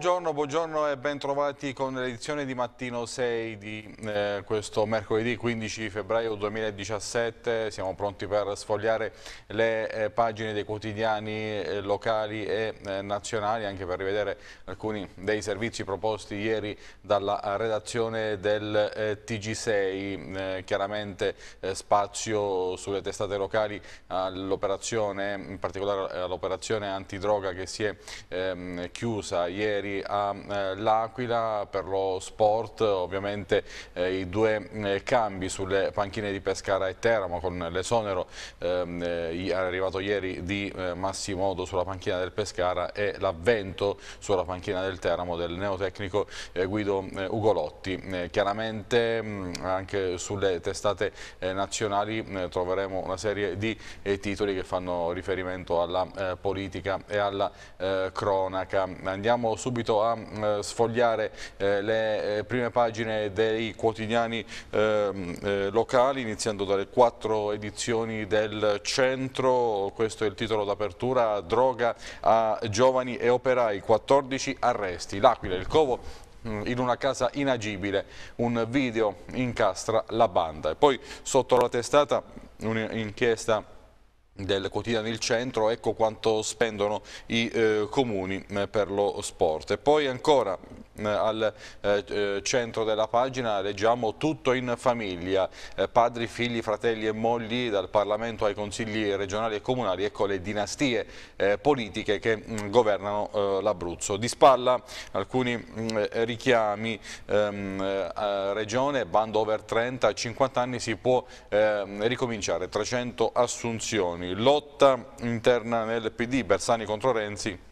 Buongiorno, buongiorno e bentrovati con l'edizione di Mattino 6 di eh, questo mercoledì 15 febbraio 2017. Siamo pronti per sfogliare le eh, pagine dei quotidiani eh, locali e eh, nazionali, anche per rivedere alcuni dei servizi proposti ieri dalla redazione del eh, TG6. Eh, chiaramente spazio sulle testate locali all'operazione, in particolare all'operazione antidroga che si è ehm, chiusa ieri ieri all'Aquila eh, per lo sport, ovviamente eh, i due eh, cambi sulle panchine di Pescara e Teramo con l'esonero ehm, arrivato ieri di Massimodo sulla panchina del Pescara e l'avvento sulla panchina del Teramo del neotecnico Guido Ugolotti. Chiaramente mm, anche sulle testate nazionali troveremo una serie di titoli che fanno riferimento alla politica e alla cronaca. Andiamo subito subito a eh, sfogliare eh, le eh, prime pagine dei quotidiani ehm, eh, locali, iniziando dalle quattro edizioni del centro, questo è il titolo d'apertura, droga a giovani e operai, 14 arresti, l'Aquila, il Covo mm, in una casa inagibile, un video incastra la banda. E poi sotto la testata un'inchiesta del quotidiano Il Centro, ecco quanto spendono i eh, comuni eh, per lo sport. E poi ancora eh, al eh, eh, centro della pagina leggiamo tutto in famiglia, padri, figli, fratelli e mogli dal Parlamento ai consigli regionali e comunali, ecco le dinastie politiche che mm, governano l'Abruzzo. Di spalla alcuni mm, richiami, ehm, regione, bando over 30, 50 anni si può ehm, ricominciare, 300 assunzioni, lotta interna nel PD, Bersani contro Renzi,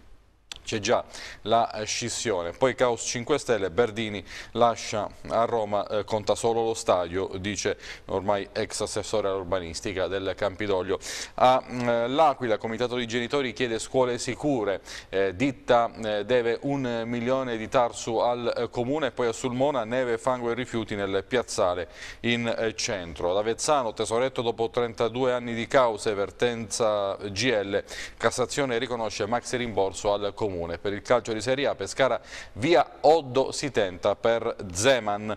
c'è già la eh, scissione. Poi Caos 5 Stelle, Berdini lascia a Roma, eh, conta solo lo stadio, dice ormai ex assessore all'urbanistica del Campidoglio. A eh, comitato di genitori chiede scuole sicure, eh, ditta eh, deve un milione di tarsu al eh, comune, poi a Sulmona neve, fango e rifiuti nel piazzale in centro. Ad Avezzano, tesoretto dopo 32 anni di cause, vertenza GL, Cassazione riconosce maxi rimborso al comune comune. Per il calcio di Serie A Pescara via Oddo si tenta per Zeman.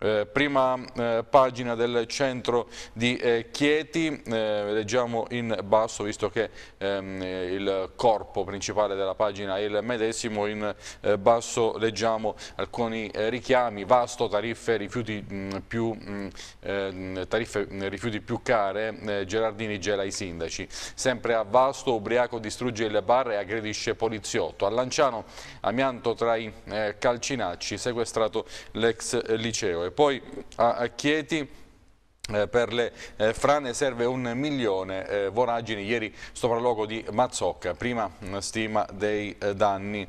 Eh, prima eh, pagina del centro di eh, Chieti, eh, leggiamo in basso visto che ehm, il corpo principale della pagina è il medesimo, in eh, basso leggiamo alcuni eh, richiami, vasto tariffe rifiuti, mh, mm, più, mh, mm, ehm, tariffe, mm, rifiuti più care, Gerardini gela i sindaci, sempre a Vasto ubriaco distrugge il bar e aggredisce poliziotto, a Lanciano amianto tra i calcinacci, sequestrato l'ex liceo milioni. Poi a Chieti eh, per le eh, frane serve un milione eh, voragini, ieri sopralluogo di Mazzocca, prima stima dei eh, danni.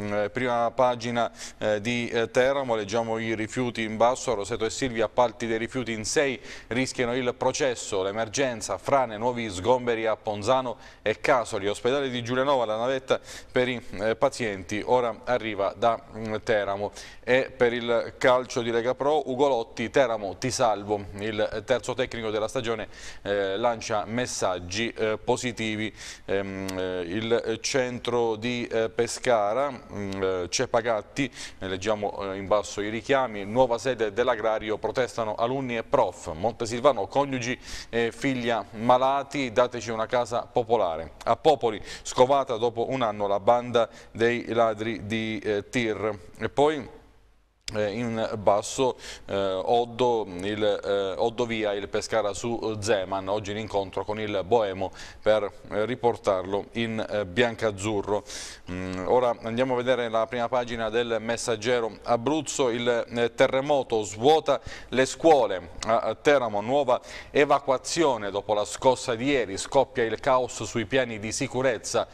Mm, eh, prima pagina eh, di eh, Teramo, leggiamo i rifiuti in basso, Roseto e Silvia, appalti dei rifiuti in sei, rischiano il processo, l'emergenza, frane, nuovi sgomberi a Ponzano e Casoli, ospedale di Giulianova, la navetta per i pazienti, ora arriva da mm, Teramo. E per il calcio di Lega Pro, Ugolotti, Teramo, ti salvo, il terzo tecnico della stagione eh, lancia messaggi eh, positivi. Ehm, eh, il centro di Pescara, Mm, eh, Cepagatti, leggiamo eh, in basso i richiami, nuova sede dell'agrario, protestano alunni e prof, Montesilvano, coniugi e figlia malati, dateci una casa popolare. A Popoli, scovata dopo un anno la banda dei ladri di eh, Tir. E poi... Eh, in basso eh, Oddo, il, eh, Oddo, Via, il Pescara su Zeman, oggi l'incontro con il Boemo per eh, riportarlo in eh, biancazzurro. Mm, ora andiamo a vedere la prima pagina del messaggero Abruzzo, il eh, terremoto svuota le scuole a Teramo, nuova evacuazione dopo la scossa di ieri, scoppia il caos sui piani di sicurezza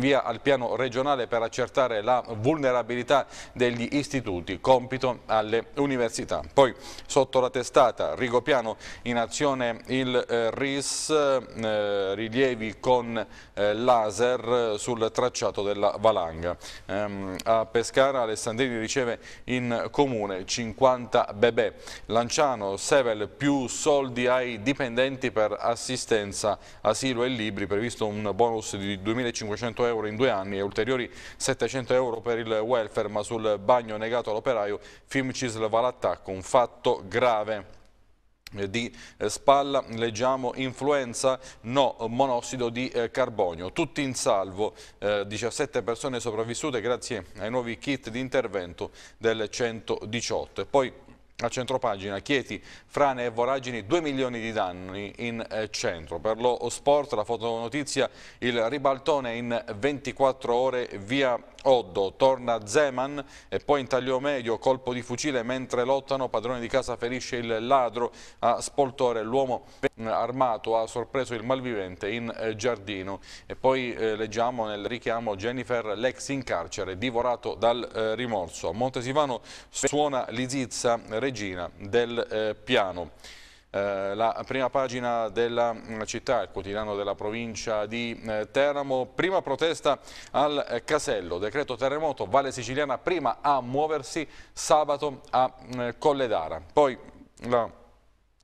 via al piano regionale per accertare la vulnerabilità degli istituti, compito alle università. Poi sotto la testata Rigopiano in azione il eh, RIS, eh, rilievi con eh, laser eh, sul tracciato della valanga. Ehm, a Pescara Alessandrini riceve in comune 50 bebè. Lanciano, Sevel più soldi ai dipendenti per assistenza, asilo e libri, previsto un bonus di 2.500 euro euro in due anni e ulteriori 700 euro per il welfare, ma sul bagno negato all'operaio Fimcisl va all'attacco, un fatto grave eh, di eh, spalla, leggiamo influenza, no monossido di eh, carbonio. Tutti in salvo, eh, 17 persone sopravvissute grazie ai nuovi kit di intervento del 118. Poi a centropagina, Chieti, frane e voragini, 2 milioni di danni in eh, centro. Per lo sport, la fotonotizia, il ribaltone in 24 ore via Oddo, torna Zeman e poi intagliò medio, colpo di fucile mentre lottano, padrone di casa ferisce il ladro a Spoltore, l'uomo mm, armato ha sorpreso il malvivente in eh, giardino e poi eh, leggiamo nel richiamo Jennifer l'ex in carcere, divorato dal eh, rimorso. A Montesivano suona l'Izizza, regina del eh, piano. Eh, la prima pagina della mm, città, il quotidiano della provincia di eh, Teramo. Prima protesta al eh, Casello, decreto terremoto, Valle Siciliana prima a muoversi, sabato a mm, Colledara. Poi la...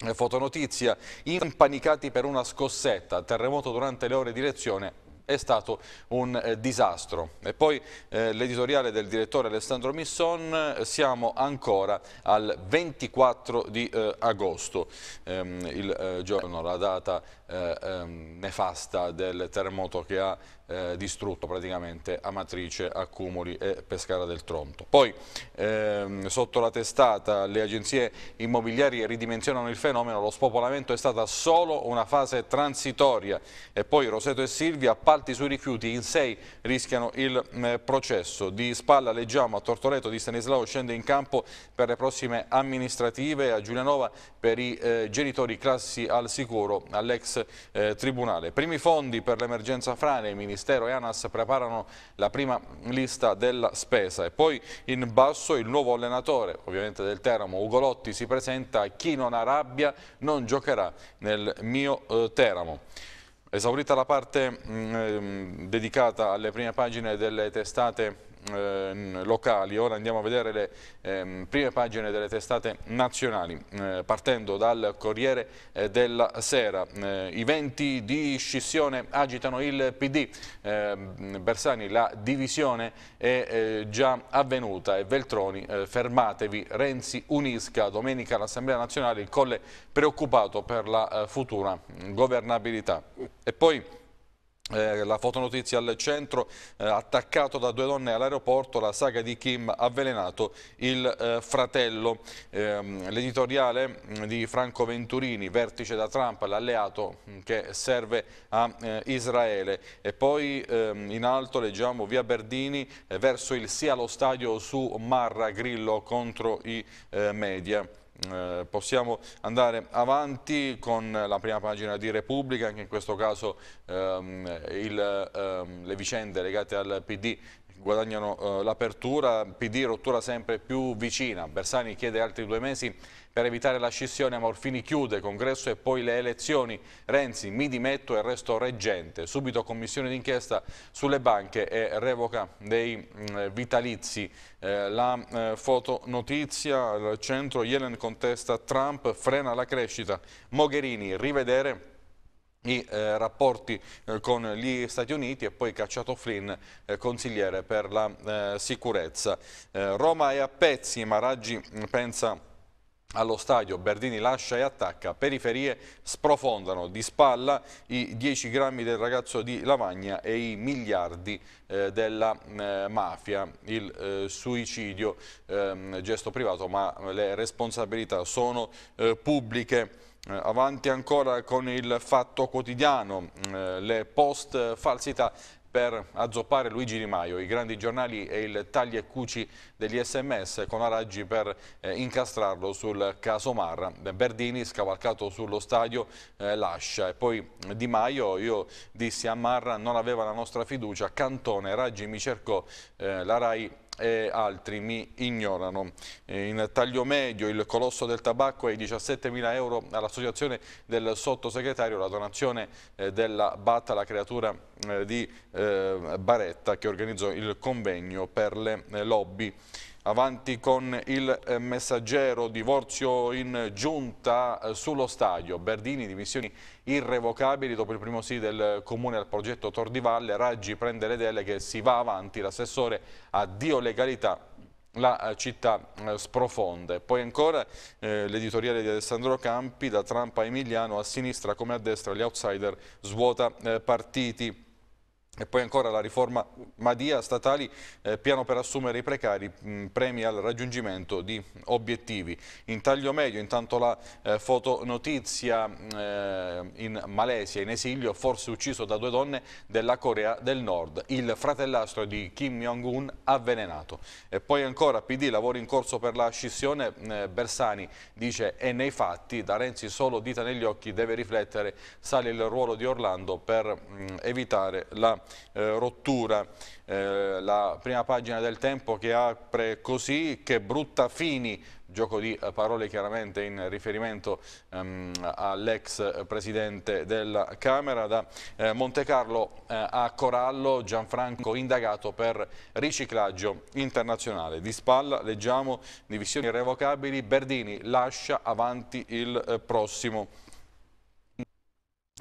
Fotonotizia, impanicati per una scossetta, terremoto durante le ore di lezione, è stato un eh, disastro. E poi eh, l'editoriale del direttore Alessandro Misson, eh, siamo ancora al 24 di eh, agosto, ehm, il eh, giorno, la data eh, ehm, nefasta del terremoto che ha eh, distrutto praticamente Amatrice, Accumuli e Pescara del Tronto. Poi ehm, sotto la testata le agenzie immobiliari ridimensionano il fenomeno, lo spopolamento è stata solo una fase transitoria e poi Roseto e Silvia appalti sui rifiuti, in sei rischiano il eh, processo. Di spalla leggiamo a Tortoreto di Stanislao scende in campo per le prossime amministrative, a Giulianova per i eh, genitori classi al sicuro all'ex eh, tribunale. Primi fondi per l'emergenza frane, il Ministero Ministero e ANAS preparano la prima lista della spesa e poi in basso il nuovo allenatore, ovviamente del Teramo, Ugolotti, si presenta chi non ha rabbia non giocherà nel mio eh, Teramo. Esaurita la parte mh, mm, ehm, dedicata alle prime pagine delle testate eh, locali. Ora andiamo a vedere le eh, prime pagine delle testate nazionali, eh, partendo dal Corriere eh, della Sera. Eh, I venti di scissione agitano il PD. Ehm, Bersani, la divisione è eh, già avvenuta e Veltroni, fermatevi. Renzi unisca domenica l'Assemblea Nazionale il colle preoccupato per la futura governabilità. E poi... Eh, la fotonotizia al centro, eh, attaccato da due donne all'aeroporto, la saga di Kim avvelenato il eh, fratello. Ehm, l'editoriale mm, di Franco Venturini, vertice da Trump, l'alleato mm, che serve a eh, Israele. E poi ehm, in alto leggiamo via Berdini eh, verso il sia lo stadio su Marra Grillo contro i eh, media. Eh, possiamo andare avanti con la prima pagina di Repubblica, anche in questo caso ehm, il, ehm, le vicende legate al PD guadagnano eh, l'apertura, PD rottura sempre più vicina, Bersani chiede altri due mesi per evitare la scissione Morfini chiude, congresso e poi le elezioni. Renzi, mi dimetto e resto reggente. Subito commissione d'inchiesta sulle banche e revoca dei mm, vitalizi. Eh, la eh, fotonotizia, al centro, Yellen contesta Trump, frena la crescita. Mogherini, rivedere i eh, rapporti eh, con gli Stati Uniti e poi cacciato Flynn, eh, consigliere per la eh, sicurezza. Eh, Roma è a pezzi, ma Raggi mm, pensa allo stadio Berdini lascia e attacca, periferie sprofondano di spalla i 10 grammi del ragazzo di Lavagna e i miliardi eh, della eh, mafia, il eh, suicidio, ehm, gesto privato ma le responsabilità sono eh, pubbliche. Eh, avanti ancora con il fatto quotidiano, mm, eh, le post falsità per azzoppare Luigi Di Maio, i grandi giornali e il tagli e cuci degli sms con Araggi per eh, incastrarlo sul caso Marra. Berdini scavalcato sullo stadio eh, lascia e poi Di Maio, io dissi a Marra non aveva la nostra fiducia, Cantone, Raggi mi cercò, eh, la RAI e altri mi ignorano. In taglio medio il colosso del tabacco è 17.000 euro all'associazione del sottosegretario, la donazione eh, della Batta alla creatura eh, di eh, Baretta che organizzò il convegno per le lobby Avanti con il eh, messaggero, divorzio in giunta eh, sullo stadio, Berdini dimissioni irrevocabili dopo il primo sì del comune al progetto Tordivalle, Raggi prende le deleghe, si va avanti, l'assessore addio legalità, la eh, città sprofonde. Poi ancora eh, l'editoriale di Alessandro Campi, da Trump a Emiliano, a sinistra come a destra gli outsider svuota eh, partiti. E poi ancora la riforma Madia statali, eh, piano per assumere i precari, mh, mm, premi al raggiungimento di obiettivi. In taglio medio, intanto la eh, fotonotizia eh, in Malesia, in esilio, forse ucciso da due donne della Corea del Nord, il fratellastro di Kim Jong-un avvelenato. E poi ancora PD, lavori in corso per la scissione, eh, Bersani dice è nei fatti, da Renzi solo dita negli occhi, deve riflettere, sale il ruolo di Orlando per mh, mm, evitare la eh, rottura. Eh, la prima pagina del tempo che apre così, che brutta Fini, gioco di eh, parole chiaramente in riferimento ehm, all'ex presidente della Camera, da eh, Monte Carlo eh, a Corallo, Gianfranco indagato per riciclaggio internazionale. Di spalla leggiamo divisioni irrevocabili, Berdini lascia avanti il eh, prossimo.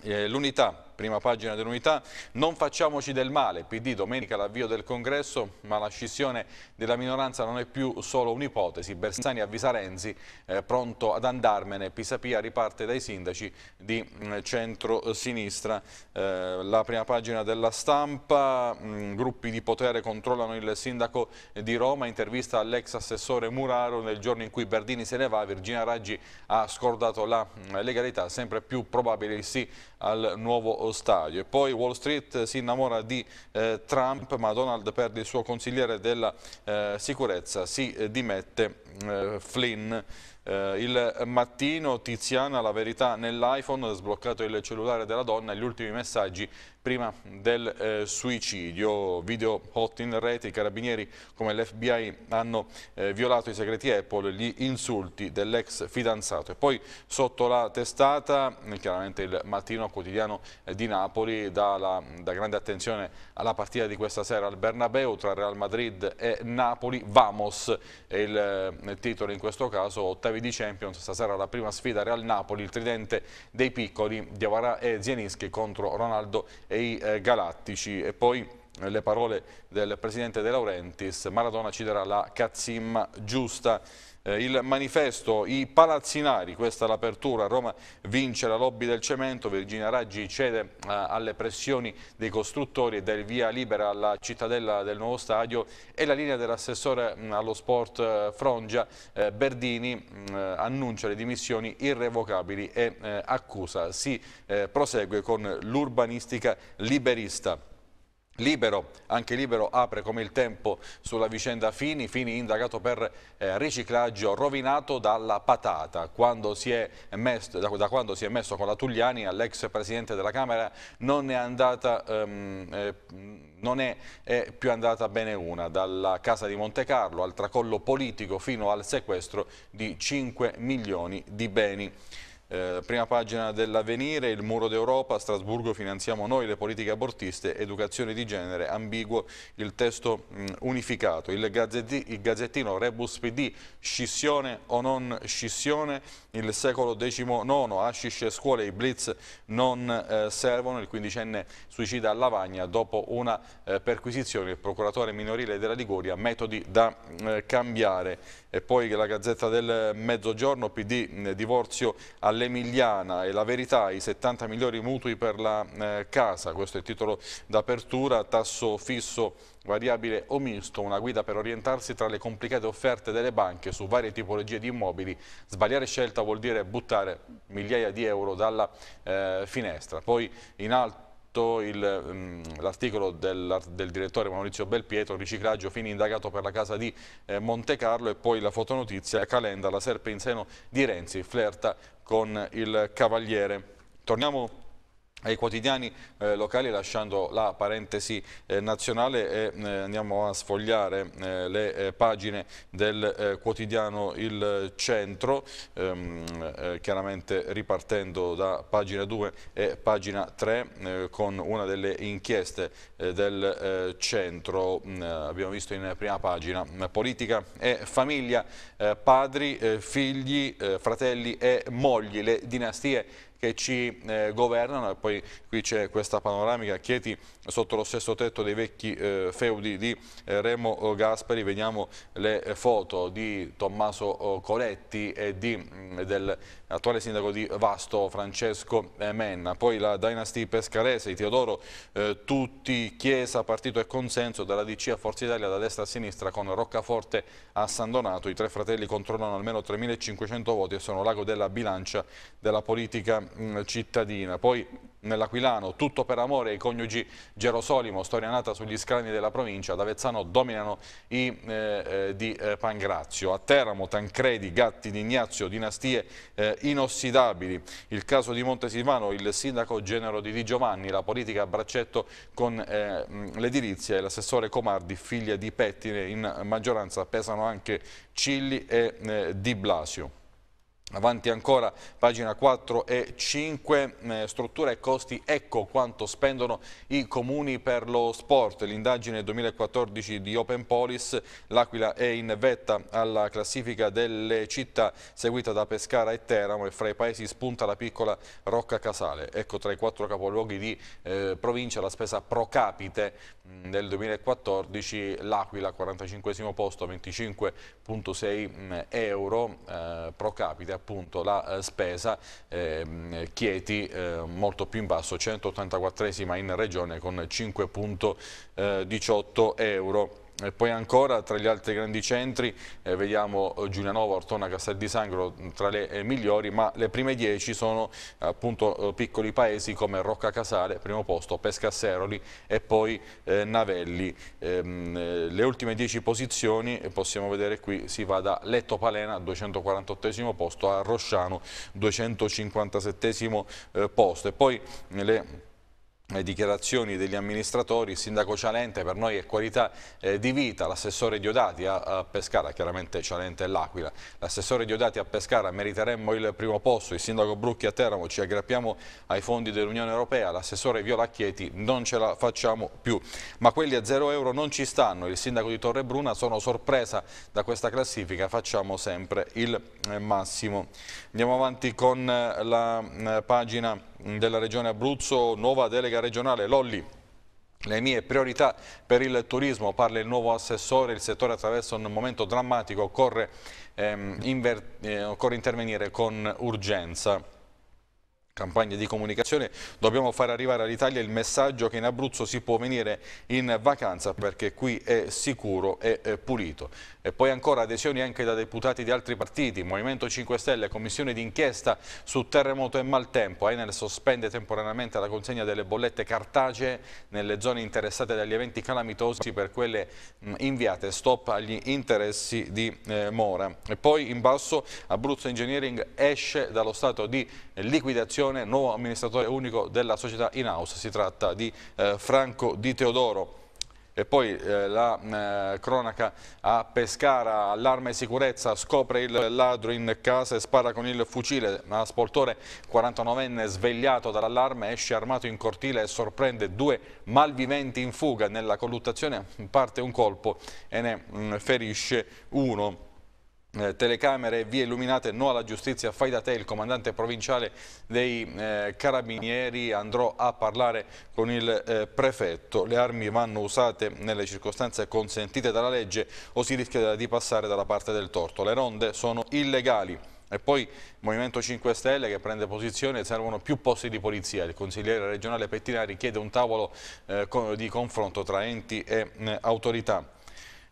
Eh, l'unità Prima pagina dell'unità, non facciamoci del male, PD domenica l'avvio del congresso, ma la scissione della minoranza non è più solo un'ipotesi, Bersani avvisa Renzi, eh, pronto ad andarmene, Pisapia riparte dai sindaci di mm, centro-sinistra, eh, la prima pagina della stampa, mh, mm, gruppi di potere controllano il sindaco di Roma, intervista all'ex assessore Muraro nel giorno in cui Berdini se ne va, Virginia Raggi ha scordato la mm, legalità, sempre più probabile il sì al nuovo stadio. E poi Wall Street eh, si innamora di eh, Trump, ma Donald perde il suo consigliere della eh, sicurezza, si eh, dimette mm, eh, Flynn. Eh, il mattino Tiziana, la verità nell'iPhone, sbloccato il cellulare della donna e gli ultimi messaggi prima del eh, suicidio. Video hot in rete, i carabinieri come l'FBI hanno eh, violato i segreti Apple, gli insulti dell'ex fidanzato. E poi sotto la testata, chiaramente il mattino quotidiano eh, di Napoli, dà, la, dà grande attenzione alla partita di questa sera al Bernabeu tra Real Madrid e Napoli. Vamos è il, il eh, titolo in questo caso, ottavi di Champions, stasera la prima sfida Real Napoli, il tridente dei piccoli, Diavara e Zieninski contro Ronaldo e e i eh, Galattici e poi eh, le parole del presidente De Laurentiis, Maradona ci darà la cazzimma giusta eh, il manifesto I Palazzinari, questa è l'apertura, Roma vince la lobby del cemento, Virginia Raggi cede eh, alle pressioni dei costruttori e dà il via libera alla cittadella del nuovo stadio e la linea dell'assessore mm, allo sport eh, Frongia eh, Berdini mm, eh, annuncia le dimissioni irrevocabili e eh, accusa. Si prosegue con l'urbanistica liberista. Libero, anche Libero apre come il tempo sulla vicenda Fini, Fini indagato per eh, riciclaggio rovinato dalla patata. Quando messo, da, da, quando si è messo con la Tugliani all'ex Presidente della Camera non è, andata, um, eh, non è, è più andata bene una, dalla casa di Monte Carlo al tracollo politico fino al sequestro di 5 milioni di beni. Eh, prima pagina dell'avvenire, il muro d'Europa, Strasburgo finanziamo noi le politiche abortiste, educazione di genere, ambiguo il testo mh, mm, unificato, il, gazzetti, il gazzettino Rebus PD, scissione o non scissione, il secolo XIX, hashish, scuole i blitz non eh, servono, il quindicenne suicida a Lavagna dopo una eh, perquisizione il procuratore minorile della Liguria, metodi da mm, eh, cambiare. E poi la Gazzetta del Mezzogiorno, PD, mm, divorzio all'Emiliana e la verità, i 70 migliori mutui per la eh, casa, questo è il titolo d'apertura, tasso fisso variabile o misto, una guida per orientarsi tra le complicate offerte delle banche su varie tipologie di immobili. Sbagliare scelta vuol dire buttare migliaia di euro dalla eh, finestra. Poi in alto mm, l'articolo del, del, direttore Maurizio Belpietro, riciclaggio fine indagato per la casa di eh, Monte Carlo e poi la fotonotizia, Calenda, la serpe in seno di Renzi, flirta con il cavaliere. Torniamo ai quotidiani eh, locali lasciando la parentesi eh, nazionale e eh, andiamo a sfogliare eh, le eh, pagine del eh, quotidiano Il Centro ehm, chiaramente ripartendo da pagina 2 e pagina 3 con una delle inchieste del centro mm, abbiamo visto in prima pagina politica e famiglia padri, figli, fratelli e mogli le dinastie che ci eh, governano e poi qui c'è questa panoramica Chieti sotto lo stesso tetto dei vecchi eh, feudi di eh, Remo eh, Gasperi vediamo le eh, foto di Tommaso eh, Coletti e di, mh, mm, del attuale sindaco di Vasto Francesco eh, Menna, poi la Dynasty Pescarese, Teodoro eh, Tutti, Chiesa, Partito e Consenso, dalla DC a Forza Italia, da destra a sinistra con Roccaforte a San Donato, i tre fratelli controllano almeno 3.500 voti e sono l'ago della bilancia della politica mh, cittadina. Poi nell'Aquilano, tutto per amore, i coniugi Gerosolimo, storia nata sugli scrani della provincia, ad Avezzano dominano i eh, eh, di eh, Pangrazio, a Teramo, Tancredi, Gatti, Di Ignazio, dinastie eh, inossidabili, il caso di Montesilvano, il sindaco genero di Di Giovanni, la politica a braccetto con eh, l'edilizia e l'assessore Comardi, figlia di Pettine, in maggioranza pesano anche Cilli e eh, Di Blasio. Avanti ancora, pagina 4 e 5, eh, strutture e costi, ecco quanto spendono i comuni per lo sport. L'indagine 2014 di Open Polis, l'Aquila è in vetta alla classifica delle città seguita da Pescara e Teramo e fra i paesi spunta la piccola Rocca Casale. Ecco tra i quattro capoluoghi di eh, provincia la spesa pro capite nel mm, 2014 l'Aquila 45 posto 25.6 mm, euro eh, pro capite appunto la eh, spesa ehm, Chieti eh, molto più in basso, 184 esima in regione con 5.18 eh, euro. E poi ancora tra gli altri grandi centri eh, vediamo eh, Giulianova, Ortona, Castel di Sangro mm, tra le eh, migliori, ma le prime 10 sono appunto eh, piccoli paesi come Rocca Casale, primo posto, Pescasseroli e poi eh, Navelli. Ehm, eh, le ultime 10 posizioni possiamo vedere qui si va da Letto Palena 248 posto a Rosciano 257 posto e poi le le dichiarazioni degli amministratori, il sindaco Cialente per noi è qualità eh, di vita, l'assessore Diodati a, a, Pescara, chiaramente Cialente è l'Aquila, l'assessore Diodati a Pescara meriteremmo il primo posto, il sindaco Brucchi a Teramo ci aggrappiamo ai fondi dell'Unione Europea, l'assessore Viola Chieti non ce la facciamo più, ma quelli a zero euro non ci stanno, il sindaco di Torre Bruna sono sorpresa da questa classifica, facciamo sempre il eh, massimo. Andiamo avanti con eh, la eh, pagina della Regione Abruzzo, nuova delega regionale, Lolli. Le mie priorità per il turismo, parla il nuovo assessore, il settore attraversa un momento drammatico, occorre, ehm, eh, occorre intervenire con urgenza campagne di comunicazione, dobbiamo far arrivare all'Italia il messaggio che in Abruzzo si può venire in vacanza perché qui è sicuro e eh, pulito. E poi ancora adesioni anche da deputati di altri partiti, Movimento 5 Stelle, Commissione d'inchiesta su terremoto e maltempo. Enel sospende temporaneamente la consegna delle bollette cartacee nelle zone interessate dagli eventi calamitosi per quelle mm, inviate stop agli interessi di eh, Mora. E poi in basso Abruzzo Engineering esce dallo stato di liquidazione Cassazione, nuovo amministratore unico della società in-house, si tratta di eh, Franco Di Teodoro. E poi eh, la eh, cronaca a Pescara, allarme e sicurezza, scopre il ladro in casa e spara con il fucile. Ma Spoltore, 49enne svegliato dall'allarme, esce armato in cortile e sorprende due malviventi in fuga. Nella colluttazione parte un colpo e ne mh, mm, ferisce uno. Eh, telecamere, vie illuminate, no alla giustizia, fai da te, il comandante provinciale dei eh, carabinieri andrò a parlare con il eh, prefetto, le armi vanno usate nelle circostanze consentite dalla legge o si rischia di passare dalla parte del torto, le ronde sono illegali. E poi il Movimento 5 Stelle che prende posizione, servono più posti di polizia. Il consigliere regionale Pettinari chiede un tavolo eh, di confronto tra enti e eh, autorità.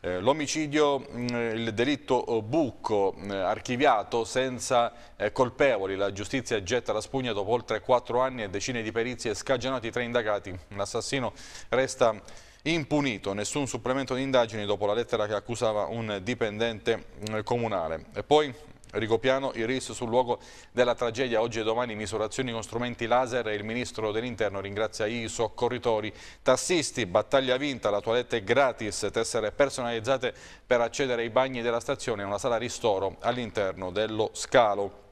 Eh, l'omicidio, mm, il delitto eh, bucco, mm, archiviato senza eh, colpevoli. La giustizia getta la spugna dopo oltre quattro anni e decine di perizie scagionati tre indagati. L'assassino resta impunito, nessun supplemento di indagini dopo la lettera che accusava un dipendente mm, comunale. E poi Rigopiano, Iris sul luogo della tragedia. Oggi e domani misurazioni con strumenti laser e il ministro dell'interno ringrazia i soccorritori. Tassisti, battaglia vinta, la toilette è gratis, tessere personalizzate per accedere ai bagni della stazione e una sala ristoro all'interno dello scalo.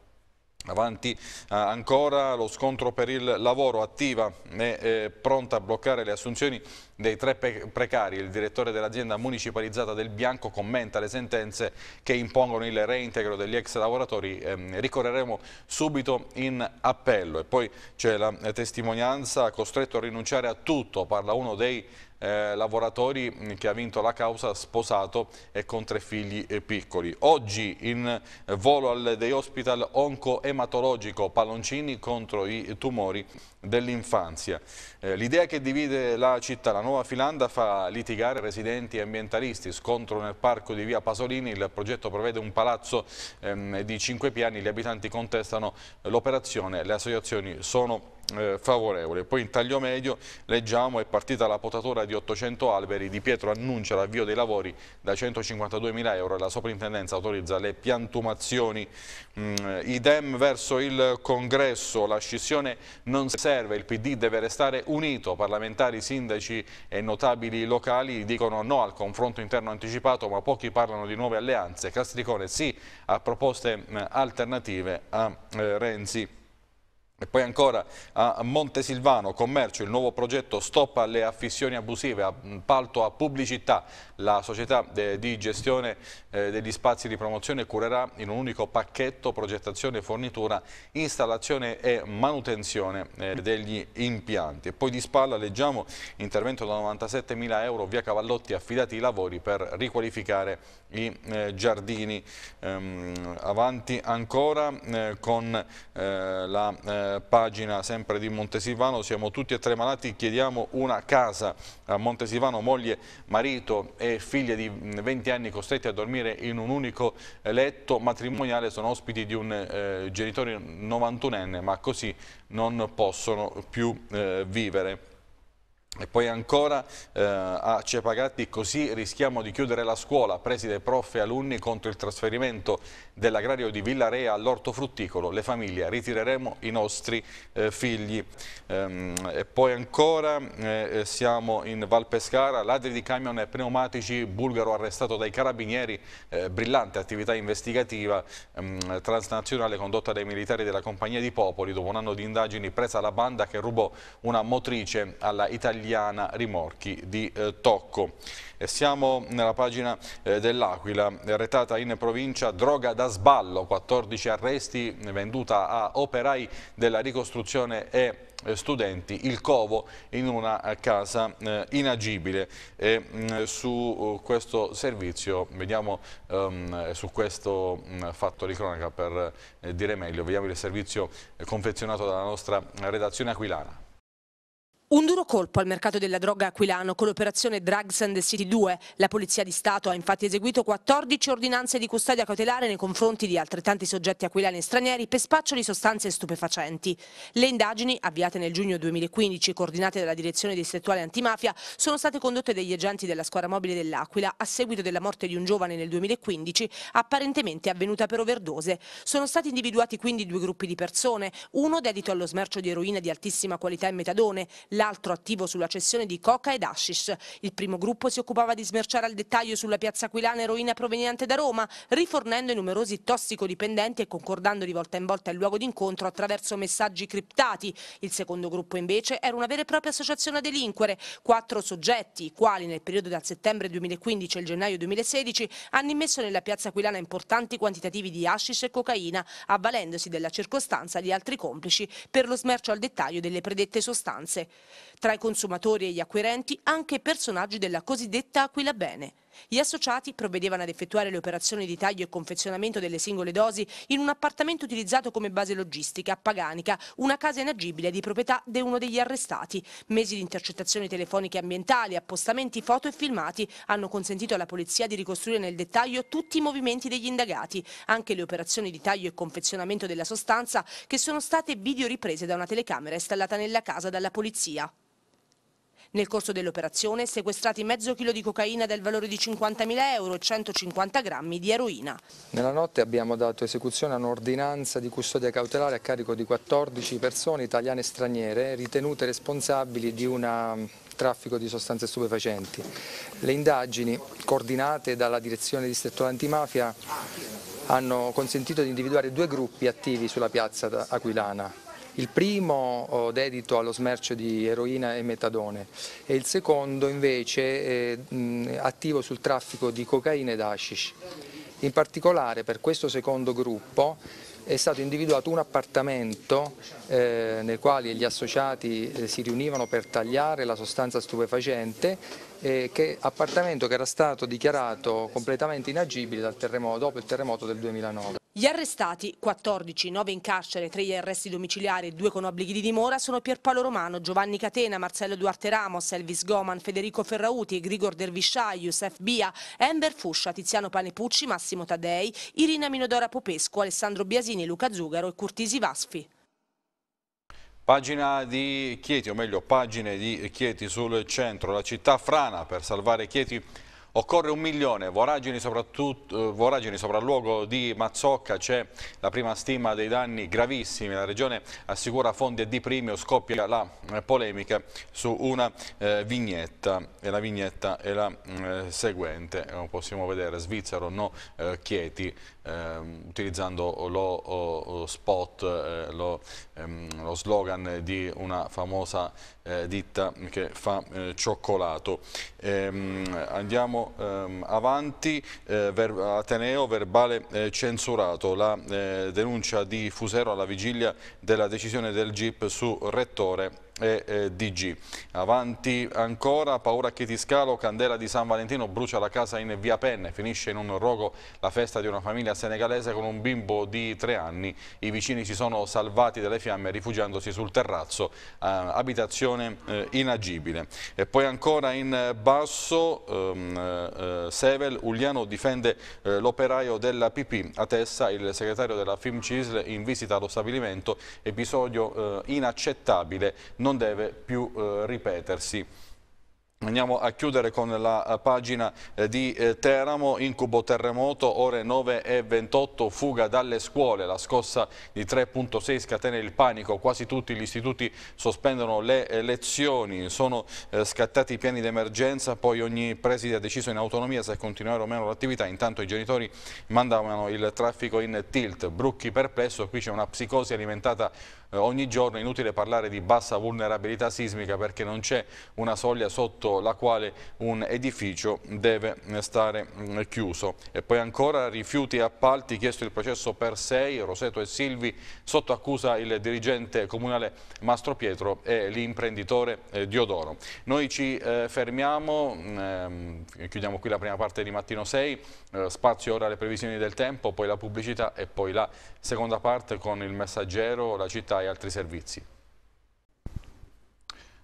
Avanti eh, ancora lo scontro per il lavoro, attiva e eh, pronta a bloccare le assunzioni dei tre precari. Il direttore dell'azienda municipalizzata del Bianco commenta le sentenze che impongono il reintegro degli ex lavoratori. Ehm, ricorreremo subito in appello. E poi c'è la eh, testimonianza costretto a rinunciare a tutto, parla uno dei eh, lavoratori mm, che ha vinto la causa sposato e con tre figli eh, piccoli. Oggi in eh, volo al Day Hospital oncoematologico Palloncini contro i tumori dell'infanzia. Eh, L'idea che divide la città, la nuova Filanda, fa litigare residenti e ambientalisti. Scontro nel parco di via Pasolini, il progetto prevede un palazzo ehm, di cinque piani, gli abitanti contestano eh, l'operazione, le associazioni sono eh, favorevole. Poi in taglio medio leggiamo è partita la potatura di 800 alberi, Di Pietro annuncia l'avvio dei lavori da 152 mila euro e la soprintendenza autorizza le piantumazioni. Mm, idem verso il congresso, la scissione non serve, il PD deve restare unito, parlamentari, sindaci e notabili locali dicono no al confronto interno anticipato ma pochi parlano di nuove alleanze, Castricone sì a proposte mm, alternative a eh, Renzi. E poi ancora a Montesilvano, commercio, il nuovo progetto Stop alle affissioni abusive, appalto a pubblicità. La società eh, di gestione eh, degli spazi di promozione curerà in un unico pacchetto progettazione, fornitura, installazione e manutenzione eh, degli impianti. E poi di spalla leggiamo intervento da 97 mila euro via Cavallotti affidati i lavori per riqualificare i eh, giardini. Ehm, avanti ancora eh, con eh, la eh, pagina sempre di Montesilvano, siamo tutti e tre malati, chiediamo una casa a Montesilvano, moglie, marito e figlia di 20 mm, anni costretti a dormire in un unico eh, letto matrimoniale, sono ospiti di un genitore 91enne, ma così non possono più vivere. E poi ancora eh, a Cepagatti così rischiamo di chiudere la scuola, preside prof e alunni contro il trasferimento dell'agrario di Villarea all'ortofrutticolo, le famiglie, ritireremo i nostri eh, figli. Ehm, e poi ancora eh, siamo in Val Pescara, ladri di camion e pneumatici, bulgaro arrestato dai carabinieri, eh, brillante attività investigativa ehm, transnazionale condotta dai militari della Compagnia di Popoli, dopo un anno di indagini presa la banda che rubò una motrice alla Italia italiana rimorchi di eh, Tocco. E eh, siamo nella pagina eh, dell'Aquila, eh, retata in provincia droga da sballo, 14 arresti venduta a operai della ricostruzione e eh, studenti il covo in una casa eh, inagibile e mh, mm, su questo servizio vediamo um, su questo mh, mm, fatto di cronaca per eh, dire meglio vediamo il servizio confezionato dalla nostra redazione aquilana un duro colpo al mercato della droga aquilano con l'operazione Drugs and the City 2. La Polizia di Stato ha infatti eseguito 14 ordinanze di custodia cautelare nei confronti di altrettanti soggetti aquilani e stranieri per spaccio di sostanze stupefacenti. Le indagini, avviate nel giugno 2015, coordinate dalla Direzione Distrettuale Antimafia, sono state condotte dagli agenti della squadra mobile dell'Aquila a seguito della morte di un giovane nel 2015, apparentemente avvenuta per overdose. Sono stati individuati quindi due gruppi di persone, uno dedito allo smercio di eroina di altissima qualità e metadone, l'altro l'altro attivo sulla cessione di coca ed hashish. Il primo gruppo si occupava di smerciare al dettaglio sulla piazza Aquilana eroina proveniente da Roma, rifornendo i numerosi tossicodipendenti e concordando di volta in volta il luogo d'incontro attraverso messaggi criptati. Il secondo gruppo invece era una vera e propria associazione a delinquere, quattro soggetti, i quali nel periodo dal settembre 2015 al gennaio 2016 hanno immesso nella piazza Aquilana importanti quantitativi di hashish e cocaina, avvalendosi della circostanza di altri complici per lo smercio al dettaglio delle predette sostanze. Tra i consumatori e gli acquirenti anche personaggi della cosiddetta Aquila Bene. Gli associati provvedevano ad effettuare le operazioni di taglio e confezionamento delle singole dosi in un appartamento utilizzato come base logistica a Paganica, una casa inagibile di proprietà di uno degli arrestati. Mesi di intercettazioni telefoniche ambientali, appostamenti foto e filmati hanno consentito alla polizia di ricostruire nel dettaglio tutti i movimenti degli indagati, anche le operazioni di taglio e confezionamento della sostanza che sono state videoriprese da una telecamera installata nella casa dalla polizia. Nel corso dell'operazione sequestrati mezzo chilo di cocaina del valore di 50.000 euro e 150 grammi di eroina. Nella notte abbiamo dato esecuzione a un'ordinanza di custodia cautelare a carico di 14 persone italiane e straniere ritenute responsabili di un um, traffico di sostanze stupefacenti. Le indagini coordinate dalla direzione distrettuale antimafia hanno consentito di individuare due gruppi attivi sulla piazza aquilana, il primo oh, dedito allo smercio di eroina e metadone e il secondo invece eh, attivo sul traffico di cocaina ed hashish. In particolare per questo secondo gruppo è stato individuato un appartamento eh, nel quale gli associati eh, si riunivano per tagliare la sostanza stupefacente, eh, che, appartamento che era stato dichiarato completamente inagibile dopo il terremoto del 2009. Gli arrestati, 14, 9 in carcere, 3 gli arresti domiciliari e 2 con obblighi di dimora, sono Pierpaolo Romano, Giovanni Catena, Marcello Duarte Ramos, Elvis Goman, Federico Ferrauti, Grigor Dervisciai, Youssef Bia, Ember Fuscia, Tiziano Panepucci, Massimo Taddei, Irina Minodora Popesco, Alessandro Biasini, Luca Zugaro e Curtisi Vasfi. Pagina di Chieti, o meglio pagine di Chieti sul centro, la città frana per salvare Chieti Occorre un milione, voragini, soprattutto, eh, voragini sopralluogo di Mazzocca, c'è la prima stima dei danni gravissimi, la regione assicura fondi e di premio, scoppia la eh, polemica su una eh, vignetta e la vignetta è la eh, seguente, eh, possiamo vedere Svizzero no eh, Chieti ehm, utilizzando lo oh, spot, lo, ehm, lo, slogan di una famosa ditta che fa cioccolato. Ehm, andiamo ehm, avanti, eh, ver Ateneo, verbale eh, censurato, la eh, denuncia di Fusero alla vigilia della decisione del GIP su Rettore e eh, DG. Avanti ancora, paura che ti scalo, candela di San Valentino brucia la casa in via Penne, finisce in un rogo la festa di una famiglia senegalese con un bimbo di tre anni. I vicini si sono salvati dalle fiamme rifugiandosi sul terrazzo, eh, abitazione eh, inagibile. E poi ancora in basso, ehm, eh, Sevel, Uliano difende eh, l'operaio della PP a Tessa, il segretario della FIM CISL in visita allo stabilimento, episodio eh, inaccettabile non deve più eh, ripetersi. Andiamo a chiudere con la eh, pagina eh, di eh, Teramo, incubo terremoto, ore 9 e 28, fuga dalle scuole, la scossa di 3.6 scatena il panico, quasi tutti gli istituti sospendono le lezioni, sono scattati i piani d'emergenza, poi ogni preside ha deciso in autonomia se continuare o meno l'attività, intanto i genitori mandavano il traffico in tilt, Brucchi perplesso, qui c'è una psicosi alimentata eh, ogni giorno, inutile parlare di bassa vulnerabilità sismica perché non c'è una soglia sotto la quale un edificio deve eh, stare mh, mm, chiuso. E poi ancora rifiuti e appalti, chiesto il processo per sei, Roseto e Silvi, sotto accusa il dirigente comunale Mastro Pietro e l'imprenditore eh, Diodoro. Noi ci eh, fermiamo, mm, ehm, chiudiamo qui la prima parte di Mattino 6, eh, spazio ora alle previsioni del tempo, poi la pubblicità e poi la seconda parte con il messaggero, la città sanità e altri servizi.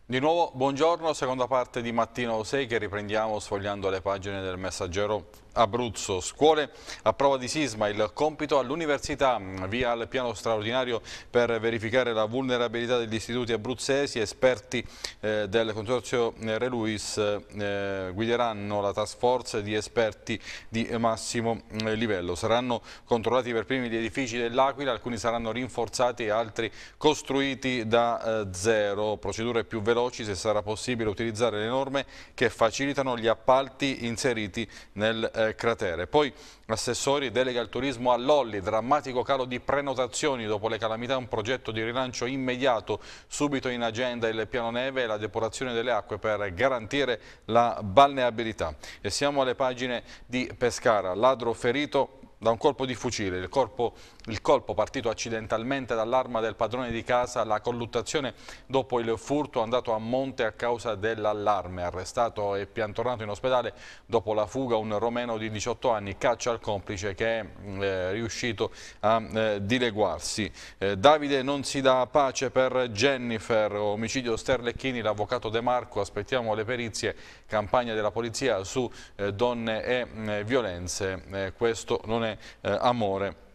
Di nuovo buongiorno, seconda parte di Mattino 6 che riprendiamo sfogliando le pagine del messaggero Abruzzo. Scuole a prova di sisma, il compito all'università, via al piano straordinario per verificare la vulnerabilità degli istituti abruzzesi, esperti eh, del consorzio eh, Reluis eh, guideranno la task force di esperti di massimo eh, livello. Saranno controllati per primi gli edifici dell'Aquila, alcuni saranno rinforzati e altri costruiti da eh, zero. Procedure più veloci se sarà possibile utilizzare le norme che facilitano gli appalti inseriti nel eh, eh, cratere. Poi Assessori delega il turismo all'Olli, drammatico calo di prenotazioni dopo le calamità, un progetto di rilancio immediato, subito in agenda il piano neve e la depurazione delle acque per garantire la balneabilità. E siamo alle pagine di Pescara, ladro ferito da un colpo di fucile, il corpo il colpo partito accidentalmente dall'arma del padrone di casa, la colluttazione dopo il furto è andato a monte a causa dell'allarme. Arrestato e piantornato in ospedale dopo la fuga un romeno di 18 anni caccia al complice che è mm, eh, riuscito a eh, dileguarsi. Eh, Davide non si dà pace per Jennifer, omicidio Sterlecchini, l'avvocato De Marco, aspettiamo le perizie, campagna della polizia su eh, donne e mm, violenze, eh, questo non è eh, amore.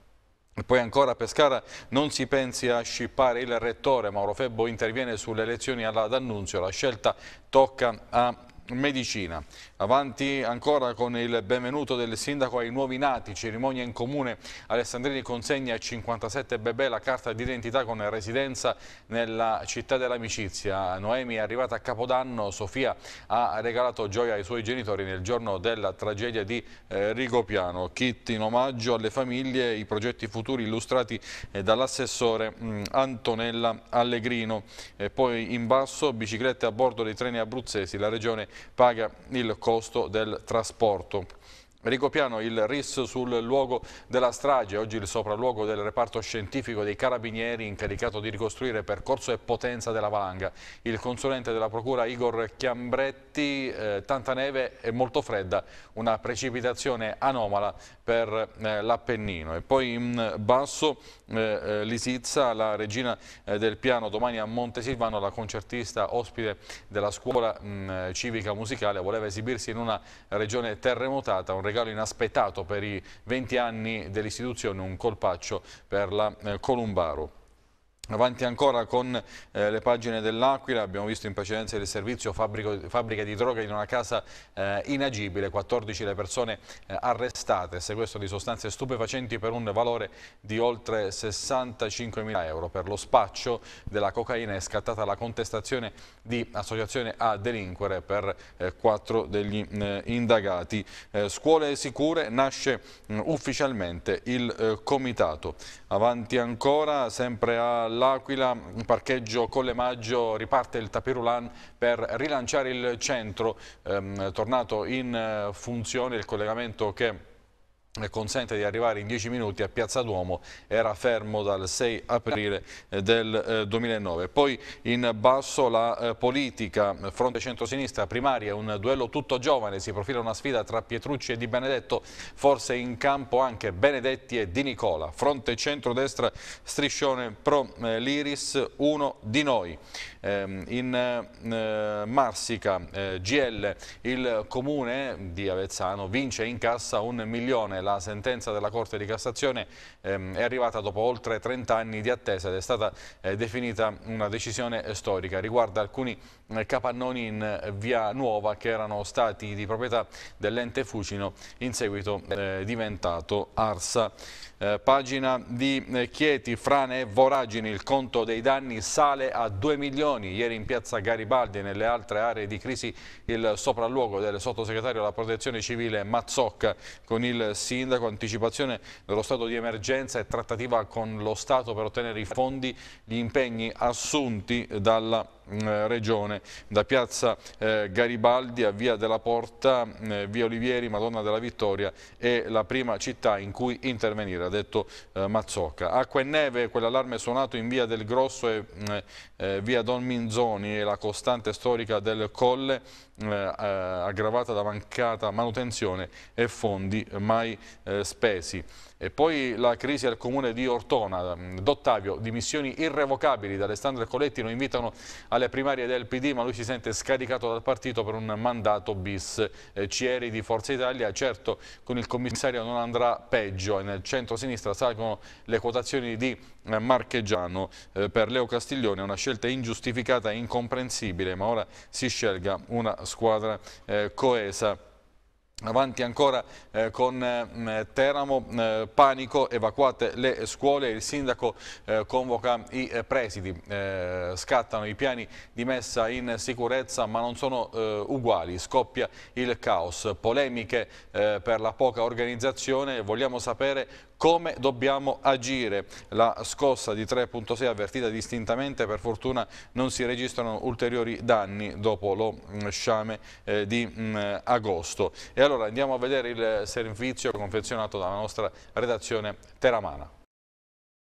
Poi ancora a Pescara non si pensi a scippare il rettore, Mauro Febbo interviene sulle elezioni alla D'Annunzio, la scelta tocca a Medicina. Avanti ancora con il benvenuto del sindaco ai nuovi nati, cerimonia in comune. Alessandrini consegna a 57 bebè la carta d'identità con residenza nella città dell'amicizia. Noemi è arrivata a Capodanno, Sofia ha regalato gioia ai suoi genitori nel giorno della tragedia di eh, Rigopiano. Kit in omaggio alle famiglie, i progetti futuri illustrati eh, dall'assessore mm, Antonella Allegrino. E poi in basso biciclette a bordo dei treni abruzzesi, la regione paga il costo del trasporto. Ricopiano il RIS sul luogo della strage, oggi il sopralluogo del reparto scientifico dei carabinieri incaricato di ricostruire percorso e potenza della valanga. Il consulente della procura Igor Chiambretti, eh, tanta neve e molto fredda, una precipitazione anomala per eh, l'Appennino. E poi in basso eh, eh, Lisizza, la regina eh, del piano, domani a Montesilvano la concertista ospite della scuola mh, mm, eh, civica musicale voleva esibirsi in una regione terremotata, un regalo inaspettato per i 20 anni dell'istituzione, un colpaccio per la eh, Columbaro. Avanti ancora con eh, le pagine dell'Aquila, abbiamo visto in precedenza il servizio fabbrico, fabbrica di droga in una casa eh, inagibile, 14 le persone eh, arrestate, sequestro di sostanze stupefacenti per un valore di oltre 65 mila euro. Per lo spaccio della cocaina è scattata la contestazione di associazione a delinquere per eh, quattro degli eh, indagati. Eh, scuole sicure nasce mh, mm, ufficialmente il comitato. Avanti ancora, sempre all'Aquila, in parcheggio Collemaggio riparte il tapirulan per rilanciare il centro. Ehm, tornato in eh, funzione il collegamento che consente di arrivare in 10 minuti a Piazza Duomo, era fermo dal 6 aprile eh, del 2009. Eh, Poi in basso la eh, politica, fronte centrosinistra, primaria, un duello tutto giovane, si profila una sfida tra Pietrucci e Di Benedetto, forse in campo anche Benedetti e Di Nicola. Fronte centrodestra, striscione pro l'Iris, uno di noi. Ehm, in eh, Marsica, eh, GL, il comune di Avezzano vince in cassa un milione. La sentenza della Corte di Cassazione ehm, è arrivata dopo oltre 30 anni di attesa ed è stata eh, definita una decisione storica. Riguarda alcuni capannoni in via Nuova che erano stati di proprietà dell'ente Fucino in seguito diventato arsa. Eh, pagina di eh, Chieti, frane e voragini, il conto dei danni sale a 2 milioni. Ieri in piazza Garibaldi e nelle altre aree di crisi il sopralluogo del sottosegretario alla protezione civile Mazzocca con il sindaco, anticipazione dello stato di emergenza e trattativa con lo Stato per ottenere i fondi, gli impegni assunti dalla Mm, eh, regione, da piazza eh, Garibaldi a via della Porta, mm, eh, via Olivieri, Madonna della Vittoria è la prima città in cui intervenire, ha detto Mazzocca. Acqua e neve, quell'allarme suonato in via del Grosso e mm, via Don Minzoni e la costante storica del Colle aggravata da mancata manutenzione e fondi mai spesi. E poi la crisi al comune di Ortona, D'Ottavio, dimissioni irrevocabili da Alessandro Coletti lo invitano a alle primarie del PD, ma lui si sente scaricato dal partito per un mandato bis. Eh, Cieri di Forza Italia, certo con il commissario non andrà peggio e nel centro-sinistra salgono le quotazioni di eh, Marchegiano. Eh, per Leo Castiglione una scelta ingiustificata e incomprensibile, ma ora si scelga una squadra eh, coesa. Avanti ancora eh, con eh, Teramo, eh, panico, evacuate le scuole, il sindaco eh, convoca i eh, presidi, eh, scattano i piani di messa in sicurezza ma non sono uguali, scoppia il caos, polemiche per la poca organizzazione, vogliamo sapere come dobbiamo agire. La scossa di 3.6 avvertita distintamente, per fortuna non si registrano ulteriori danni dopo lo mm, sciame eh, di mh, mm, agosto. E allora andiamo a vedere il servizio confezionato dalla nostra redazione Teramana.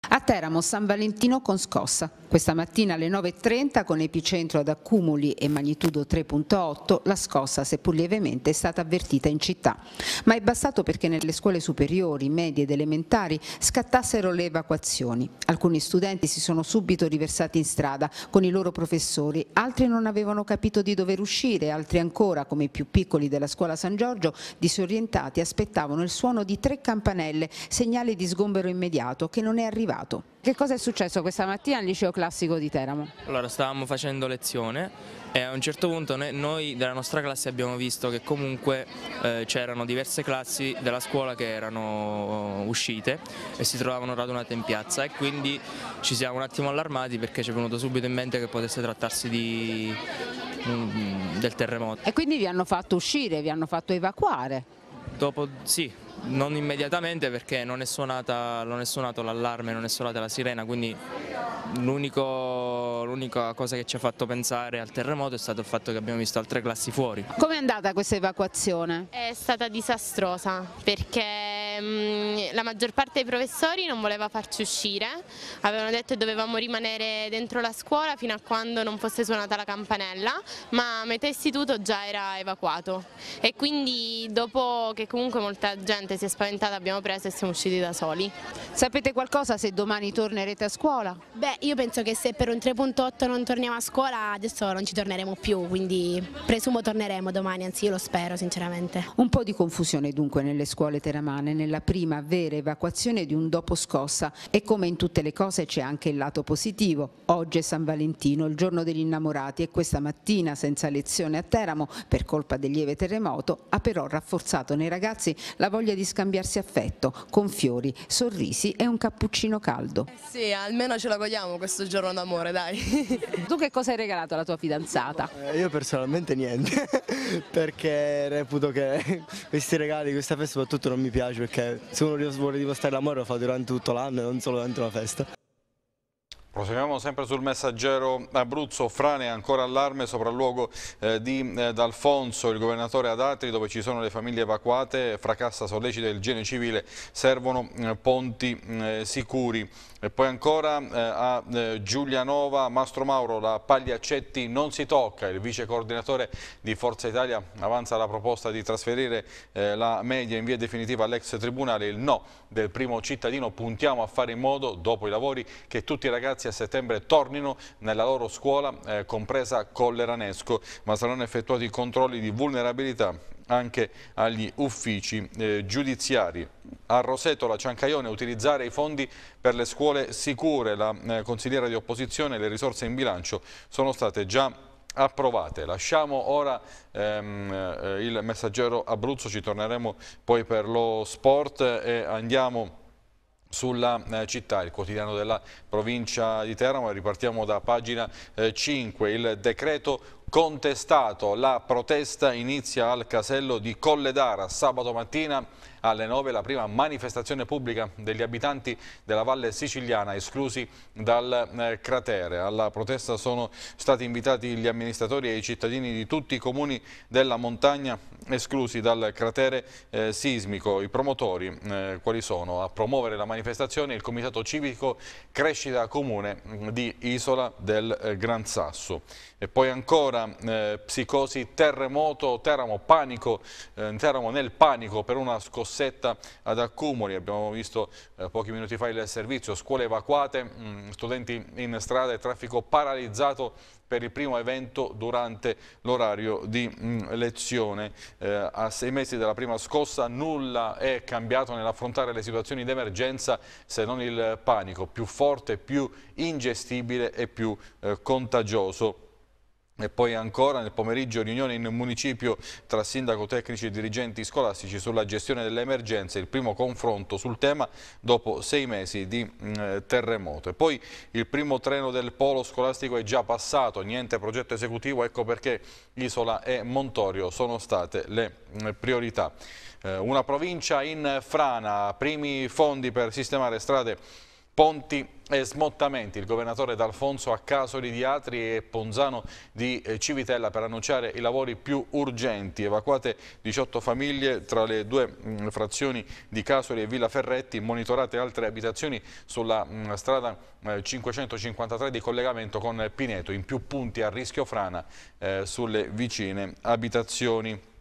A Teramo San Valentino con scossa. Questa mattina alle 9.30 con epicentro ad accumuli e magnitudo 3.8 la scossa, seppur lievemente, è stata avvertita in città. Ma è bastato perché nelle scuole superiori, medie ed elementari scattassero le evacuazioni. Alcuni studenti si sono subito riversati in strada con i loro professori, altri non avevano capito di dover uscire, altri ancora, come i più piccoli della scuola San Giorgio, disorientati aspettavano il suono di tre campanelle, segnale di sgombero immediato che non è arrivato pagato. Che cosa è successo questa mattina al liceo classico di Teramo? Allora stavamo facendo lezione e a un certo punto noi della nostra classe abbiamo visto che comunque eh, c'erano diverse classi della scuola che erano eh, uscite e si trovavano radunate in piazza e quindi ci siamo un attimo allarmati perché ci è venuto subito in mente che potesse trattarsi di, mm, mm, del terremoto. E quindi vi hanno fatto uscire, vi hanno fatto evacuare? Dopo, sì, non immediatamente perché non è, suonata, non è suonato l'allarme, non è suonata la sirena, quindi l'unica cosa che ci ha fatto pensare al terremoto è stato il fatto che abbiamo visto altre classi fuori. Come è andata questa evacuazione? È stata disastrosa perché Ehm, la maggior parte dei professori non voleva farci uscire, avevano detto che dovevamo rimanere dentro la scuola fino a quando non fosse suonata la campanella, ma metà istituto già era evacuato e quindi dopo che comunque molta gente si è spaventata abbiamo preso e siamo usciti da soli. Sapete qualcosa se domani tornerete a scuola? Beh io penso che se per un 3.8 non torniamo a scuola adesso non ci torneremo più, quindi presumo torneremo domani, anzi io lo spero sinceramente. Un po' di confusione dunque nelle scuole teramane, nella prima vera evacuazione di un dopo scossa e come in tutte le cose c'è anche il lato positivo. Oggi è San Valentino, il giorno degli innamorati e questa mattina senza lezione a Teramo per colpa del lieve terremoto ha però rafforzato nei ragazzi la voglia di scambiarsi affetto con fiori, sorrisi e un cappuccino caldo. Eh sì, almeno ce la vogliamo questo giorno d'amore, dai. tu che cosa hai regalato alla tua fidanzata? Eh, io personalmente niente, perché reputo che questi regali, questa festa soprattutto non mi piace Perché perché se uno vuole dimostrare l'amore lo fa durante tutto l'anno e non solo durante una festa. Proseguiamo sempre sul messaggero Abruzzo, frane ancora allarme, sopralluogo eh, di eh, D'Alfonso, il governatore ad Atri dove ci sono le famiglie evacuate, fracassa sollecita il genio civile, servono eh, ponti eh, sicuri. E poi ancora eh, a eh, Giulianova, Mastro Mauro, la Pagliaccetti non si tocca, il vice coordinatore di Forza Italia avanza la proposta di trasferire la media in via definitiva all'ex tribunale, il no del primo cittadino, puntiamo a fare in modo dopo i lavori che tutti i ragazzi ragazzi a settembre tornino nella loro scuola eh, compresa Colleranesco, ma saranno effettuati controlli di vulnerabilità anche agli uffici eh, giudiziari. A Roseto la Ciancaione utilizzare i fondi per le scuole sicure, la eh, consigliera di opposizione, le risorse in bilancio sono state già approvate. Lasciamo ora ehm, eh, il messaggero Abruzzo, ci torneremo poi per lo sport e andiamo sulla eh, città, il quotidiano della provincia di Teramo. Ripartiamo da pagina 5, eh, il decreto contestato. La protesta inizia al casello di Colledara sabato mattina alle 9 la prima manifestazione pubblica degli abitanti della valle siciliana esclusi dal eh, cratere. Alla protesta sono stati invitati gli amministratori e i cittadini di tutti i comuni della montagna esclusi dal cratere eh, sismico. I promotori eh, quali sono? A promuovere la manifestazione il Comitato Civico Crescita Comune mm, di Isola del eh, Gran Sasso. E poi ancora eh, psicosi, terremoto, Teramo, panico, eh, Teramo nel panico per una scossa Rossetta ad Accumoli, abbiamo visto eh, pochi minuti fa il servizio, scuole evacuate, mh, mm, studenti in strada e traffico paralizzato per il primo evento durante l'orario di mh, mm, lezione. Eh, a sei mesi dalla prima scossa nulla è cambiato nell'affrontare le situazioni d'emergenza se non il panico, più forte, più ingestibile e più eh, contagioso. E poi ancora nel pomeriggio riunione in municipio tra sindaco, tecnici e dirigenti scolastici sulla gestione delle emergenze, il primo confronto sul tema dopo sei mesi di eh, terremoto. E poi il primo treno del polo scolastico è già passato, niente progetto esecutivo, ecco perché Isola e Montorio sono state le eh, priorità. Eh, una provincia in frana, primi fondi per sistemare strade ponti e smottamenti. Il governatore D'Alfonso a Casoli di Atri e Ponzano di eh, Civitella per annunciare i lavori più urgenti. Evacuate 18 famiglie tra le due mm, frazioni di Casoli e Villa Ferretti, monitorate altre abitazioni sulla mm, strada 553 eh, di collegamento con Pineto, in più punti a rischio frana eh, sulle vicine abitazioni.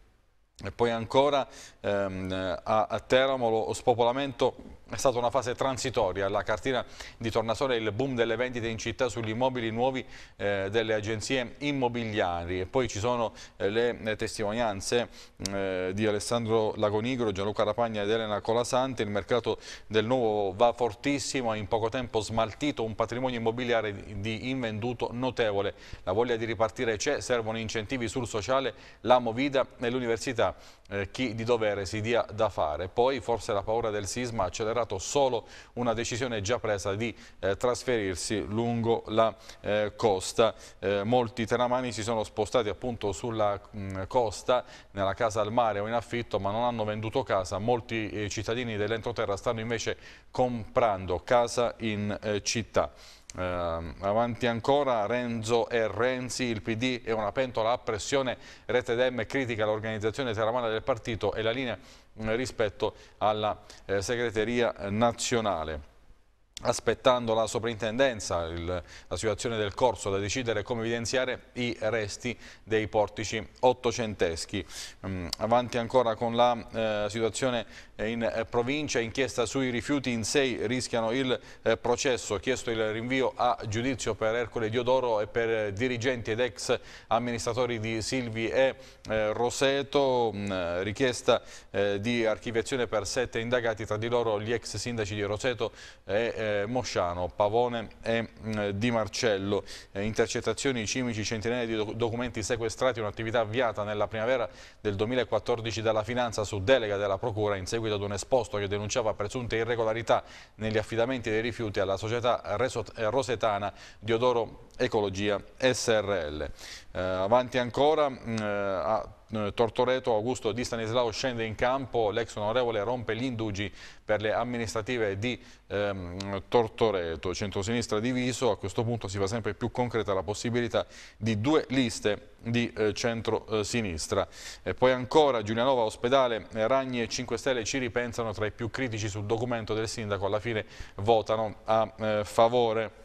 E poi ancora ehm, a, a Teramo lo spopolamento è stata una fase transitoria, la cartina di Tornasole il boom delle vendite in città sugli immobili nuovi eh, delle agenzie immobiliari e poi ci sono eh, le testimonianze eh, di Alessandro Lagonigro, Gianluca Rapagna ed Elena Colasanti, il mercato del nuovo va fortissimo, ha in poco tempo smaltito un patrimonio immobiliare di invenduto notevole, la voglia di ripartire c'è, servono incentivi sul sociale, la Movida e l'università evita eh, chi di dovere si dia da fare. Poi forse la paura del sisma ha accelerato solo una decisione già presa di eh, trasferirsi lungo la eh, costa. Eh, molti teramani si sono spostati appunto sulla mh, mm, costa, nella casa al mare o in affitto, ma non hanno venduto casa. Molti eh, cittadini dell'entroterra stanno invece comprando casa in eh, città. Eh, avanti ancora Renzo e Renzi, il PD è una pentola a pressione, Rete Dem critica l'organizzazione teramana del partito e la linea mm, rispetto alla eh, segreteria eh, nazionale aspettando la soprintendenza, il, la situazione del corso da decidere come evidenziare i resti dei portici ottocenteschi. Mm, avanti ancora con la eh, situazione in eh, provincia, inchiesta sui rifiuti in sei rischiano il eh, processo, chiesto il rinvio a giudizio per Ercole Diodoro e per dirigenti ed ex amministratori di Silvi e eh, Roseto, mh, mm, richiesta eh, di archiviazione per sette indagati, tra di loro gli ex sindaci di Roseto e eh, eh, Mosciano, Pavone e eh, Di Marcello. Eh, intercettazioni cimici, centinaia di doc documenti sequestrati, un'attività avviata nella primavera del 2014 dalla Finanza su delega della Procura in seguito ad un esposto che denunciava presunte irregolarità negli affidamenti dei rifiuti alla società eh, rosetana Diodoro Ecologia SRL. Eh, avanti ancora mm, eh, a eh, Tortoreto Augusto Di Stanislao scende in campo, l'ex onorevole rompe l'indugi per le amministrative di ehm, Tortoreto, centrosinistra diviso, a questo punto si fa sempre più concreta la possibilità di due liste di eh, centro-sinistra. poi ancora Giulianova, ospedale, eh, Ragni e 5 Stelle ci ripensano tra i più critici sul documento del sindaco, alla fine votano a eh, favore.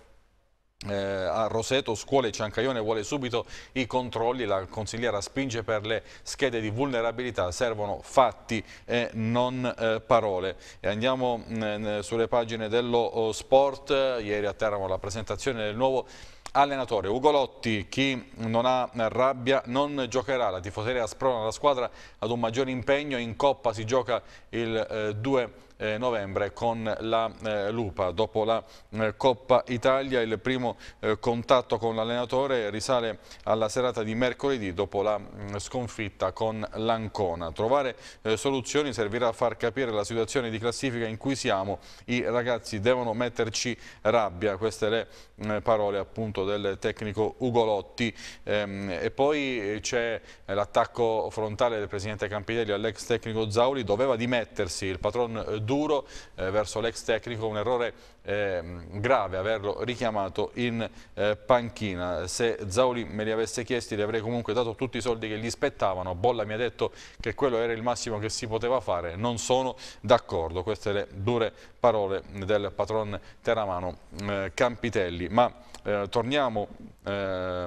Eh, a Roseto, scuole Ciancaione vuole subito i controlli, la consigliera spinge per le schede di vulnerabilità, servono fatti e non eh, parole. E andiamo mh, mm, eh, sulle pagine dello oh, sport, ieri a Teramo la presentazione del nuovo allenatore. Ugolotti, chi non ha rabbia non giocherà, la tifoseria sprona la squadra ad un maggiore impegno, in Coppa si gioca il eh, 2 eh, novembre con la eh, Lupa. Dopo la eh, Coppa Italia il primo contatto con l'allenatore risale alla serata di mercoledì dopo la mm, sconfitta con l'Ancona. Trovare soluzioni servirà a far capire la situazione di classifica in cui siamo. I ragazzi devono metterci rabbia, queste le mm, parole appunto del tecnico Ugolotti. Ehm, e poi c'è l'attacco frontale del presidente Campidelli all'ex tecnico Zauli, doveva dimettersi il patron duro eh, verso l'ex tecnico, un errore Ehm, grave averlo richiamato in eh, panchina. Se Zauli me li avesse chiesti gli avrei comunque dato tutti i soldi che gli spettavano. Bolla mi ha detto che quello era il massimo che si poteva fare. Non sono d'accordo. Queste le dure parole del patron teramano eh, Campitelli. Ma eh, torniamo eh,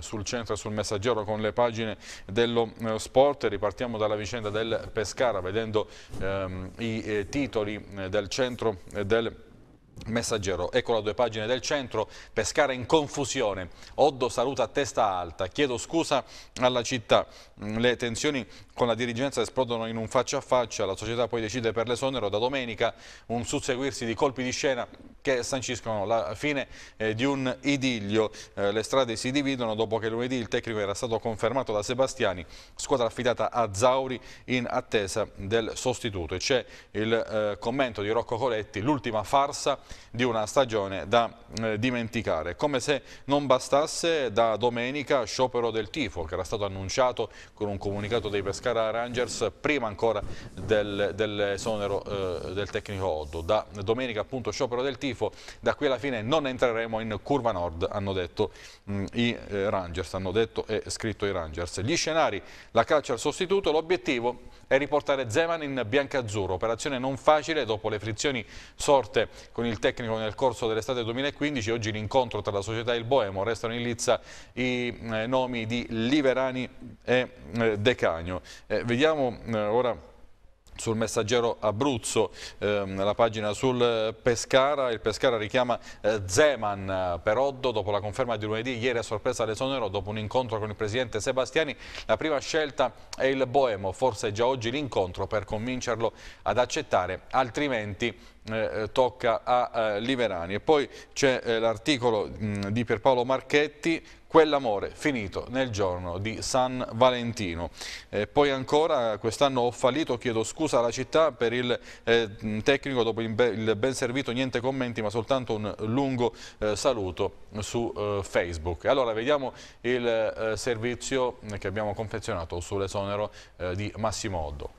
sul centro e sul messaggero con le pagine dello eh, sport. Ripartiamo dalla vicenda del Pescara vedendo ehm, i eh, titoli del centro del Pescara Messaggero, ecco la due pagine del centro, Pescara in confusione, Oddo saluta a testa alta, chiedo scusa alla città, mm, le tensioni con la dirigenza esplodono in un faccia a faccia, la società poi decide per l'esonero da domenica, un susseguirsi di colpi di scena che sanciscono la fine eh, di un idillio, eh, le strade si dividono dopo che lunedì il tecnico era stato confermato da Sebastiani, squadra affidata a Zauri in attesa del sostituto e c'è il eh, commento di Rocco Coletti, l'ultima farsa di una stagione da eh, dimenticare. Come se non bastasse da domenica sciopero del tifo che era stato annunciato con un comunicato dei Pescara Rangers prima ancora del, dell'esonero eh, del tecnico Oddo. Da domenica appunto sciopero del tifo, da qui alla fine non entreremo in curva nord, hanno detto mh, mm, i eh, Rangers, hanno detto e scritto i Rangers. Gli scenari, la caccia al sostituto, l'obiettivo e riportare Zeman in biancazzurro, operazione non facile dopo le frizioni sorte con il tecnico nel corso dell'estate 2015, oggi l'incontro tra la società e il Boemo, restano in lizza i eh, nomi di Liverani e eh, De Cagno. Eh, vediamo eh, ora sul messaggero Abruzzo, ehm, la pagina sul Pescara, il Pescara richiama eh, Zeman eh, per Oddo dopo la conferma di lunedì, ieri a sorpresa l'esonero dopo un incontro con il presidente Sebastiani, la prima scelta è il Boemo, forse già oggi l'incontro per convincerlo ad accettare, altrimenti eh, eh tocca a eh, Liverani. E poi c'è eh, l'articolo di Pierpaolo Marchetti quell'amore finito nel giorno di San Valentino. Eh, poi ancora quest'anno ho fallito, chiedo scusa alla città per il eh, tecnico dopo il, be il, ben servito, niente commenti ma soltanto un lungo eh, saluto su eh, Facebook. Allora vediamo il eh, servizio che abbiamo confezionato sull'esonero eh, di Massimo Oddo.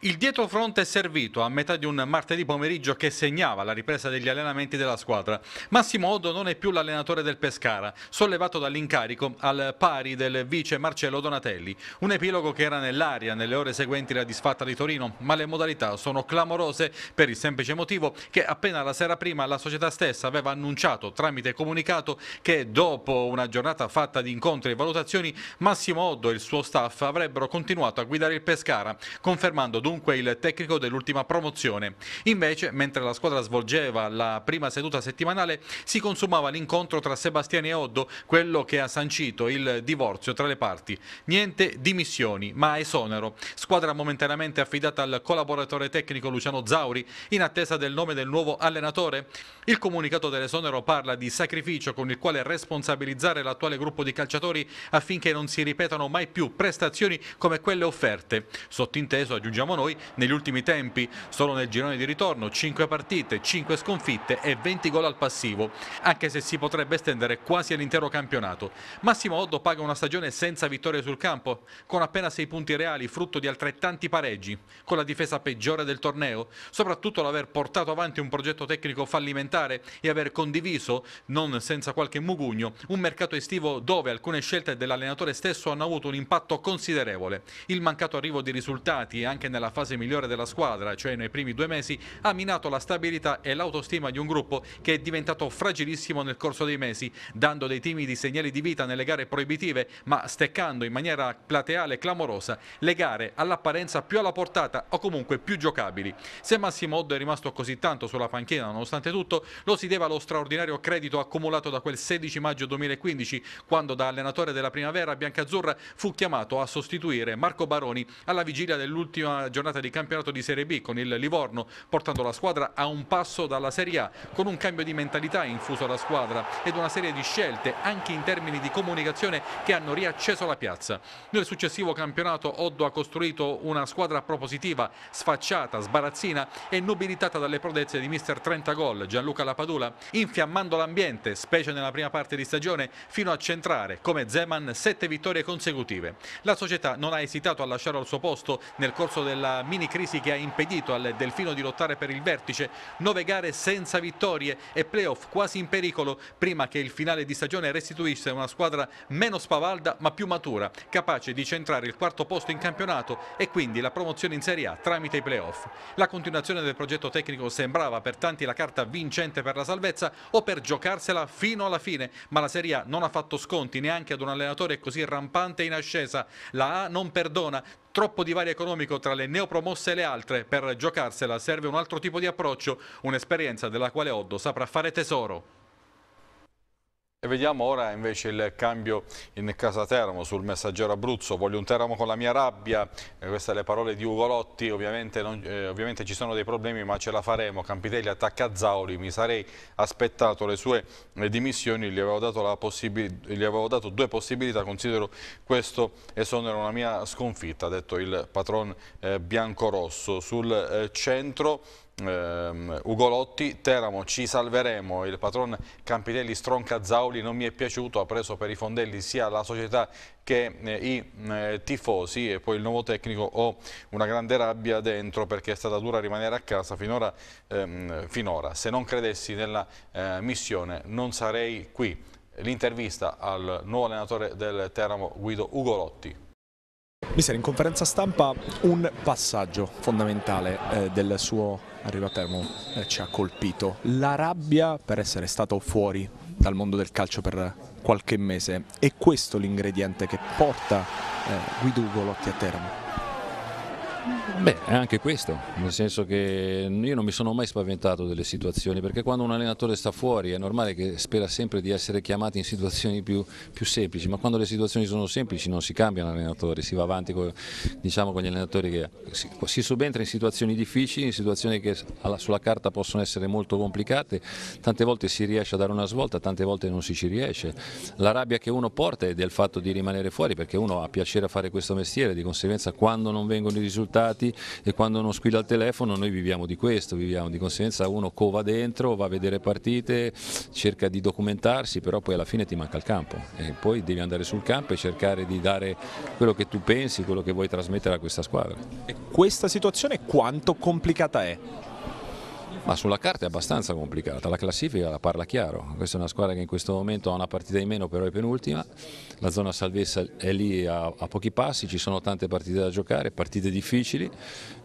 Il dietro fronte è servito a metà di un martedì pomeriggio che segnava la ripresa degli allenamenti della squadra. Massimo Odo non è più l'allenatore del Pescara, sollevato dall'incarico al pari del vice Marcello Donatelli. Un epilogo che era nell'aria nelle ore seguenti la disfatta di Torino, ma le modalità sono clamorose per il semplice motivo che appena la sera prima la società stessa aveva annunciato tramite comunicato che dopo una giornata fatta di incontri e valutazioni Massimo Odo e il suo staff avrebbero continuato a guidare il Pescara, confermando dunque il tecnico dell'ultima promozione. Invece, mentre la squadra svolgeva la prima seduta settimanale, si consumava l'incontro tra Sebastiani e Oddo, quello che ha sancito il divorzio tra le parti. Niente dimissioni, ma esonero. Squadra momentaneamente affidata al collaboratore tecnico Luciano Zauri, in attesa del nome del nuovo allenatore. Il comunicato dell'esonero parla di sacrificio con il quale responsabilizzare l'attuale gruppo di calciatori affinché non si ripetano mai più prestazioni come quelle offerte. Sottinteso aggiungiamo noi negli ultimi tempi, solo nel girone di ritorno 5 partite, 5 sconfitte e 20 gol al passivo, anche se si potrebbe estendere quasi all'intero campionato. Massimo Oddo paga una stagione senza vittorie sul campo, con appena 6 punti reali frutto di altrettanti pareggi, con la difesa peggiore del torneo, soprattutto l'aver portato avanti un progetto tecnico fallimentare e aver condiviso, non senza qualche mugugno, un mercato estivo dove alcune scelte dell'allenatore stesso hanno avuto un impatto considerevole. Il mancato arrivo di risultati anche nella nella fase migliore della squadra, cioè nei primi due mesi, ha minato la stabilità e l'autostima di un gruppo che è diventato fragilissimo nel corso dei mesi, dando dei timidi segnali di vita nelle gare proibitive, ma steccando in maniera plateale e clamorosa le gare all'apparenza più alla portata o comunque più giocabili. Se Massimo Oddo è rimasto così tanto sulla panchina nonostante tutto, lo si deve allo straordinario credito accumulato da quel 16 maggio 2015, quando da allenatore della primavera biancazzurra fu chiamato a sostituire Marco Baroni alla vigilia dell'ultima giornata giornata di campionato di Serie B con il Livorno, portando la squadra a un passo dalla Serie A, con un cambio di mentalità infuso alla squadra ed una serie di scelte, anche in termini di comunicazione, che hanno riacceso la piazza. Nel successivo campionato Oddo ha costruito una squadra propositiva, sfacciata, sbarazzina e nobilitata dalle prodezze di mister 30 gol Gianluca Lapadula, infiammando l'ambiente, specie nella prima parte di stagione, fino a centrare, come Zeman, sette vittorie consecutive. La società non ha esitato a lasciare al suo posto nel corso della la mini crisi che ha impedito al Delfino di lottare per il vertice, nove gare senza vittorie e playoff quasi in pericolo prima che il finale di stagione restituisse una squadra meno spavalda ma più matura, capace di centrare il quarto posto in campionato e quindi la promozione in Serie A tramite i playoff. La continuazione del progetto tecnico sembrava per tanti la carta vincente per la salvezza o per giocarsela fino alla fine, ma la Serie A non ha fatto sconti neanche ad un allenatore così rampante in ascesa. La A non perdona, troppo divario economico tra le neopromosse le altre. Per giocarsela serve un altro tipo di approccio, un'esperienza della quale Oddo saprà fare tesoro. E vediamo ora invece il cambio in casa Teramo sul messaggero Abruzzo, voglio un Teramo con la mia rabbia, eh, queste le parole di Ugolotti, ovviamente, non, eh, ovviamente ci sono dei problemi ma ce la faremo, Campitelli attacca Zauli, mi sarei aspettato le sue le eh, dimissioni, gli avevo, gli avevo, dato due possibilità, considero questo esonero una mia sconfitta, ha detto il patron eh, biancorosso sul eh, centro ehm, Ugolotti, Teramo ci salveremo, il patron Campidelli stronca Zauli non mi è piaciuto, ha preso per i fondelli sia la società che eh, i eh, tifosi e poi il nuovo tecnico ho una grande rabbia dentro perché è stata dura rimanere a casa finora, ehm, finora. se non credessi nella eh, missione non sarei qui l'intervista al nuovo allenatore del Teramo Guido Ugolotti Mister, in conferenza stampa un passaggio fondamentale eh, del suo arriva a Termo e ci ha colpito. La rabbia per essere stato fuori dal mondo del calcio per qualche mese è questo l'ingrediente che porta eh, Guido Ugolotti a Teramo? Beh, è anche questo, nel senso che io non mi sono mai spaventato delle situazioni, perché quando un allenatore sta fuori è normale che spera sempre di essere chiamato in situazioni più, più semplici, ma quando le situazioni sono semplici non si cambiano allenatori, si va avanti con, diciamo, con gli allenatori che si, si, subentra in situazioni difficili, in situazioni che alla, sulla carta possono essere molto complicate, tante volte si riesce a dare una svolta, tante volte non si ci riesce. La rabbia che uno porta è del fatto di rimanere fuori, perché uno ha piacere a fare questo mestiere, di conseguenza quando non vengono i risultati stati e quando uno squilla il telefono noi viviamo di questo, viviamo di conseguenza uno cova dentro, va a vedere partite, cerca di documentarsi, però poi alla fine ti manca il campo e poi devi andare sul campo e cercare di dare quello che tu pensi, quello che vuoi trasmettere a questa squadra. E questa situazione quanto complicata è? ma sulla carta è abbastanza complicata, la classifica la parla chiaro, questa è una squadra che in questo momento ha una partita in meno però è penultima, la zona salvezza è lì a, a pochi passi, ci sono tante partite da giocare, partite difficili,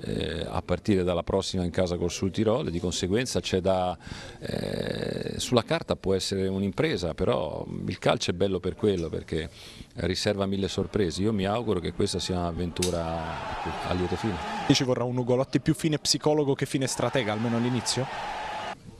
eh, a partire dalla prossima in casa col Sul Tirol e di conseguenza c'è da, eh, sulla carta può essere un'impresa, però il calcio è bello per quello perché riserva mille sorprese. Io mi auguro che questa sia un'avventura a lieto fine. Ci vorrà un Ugolotti più fine psicologo che fine stratega, almeno all'inizio?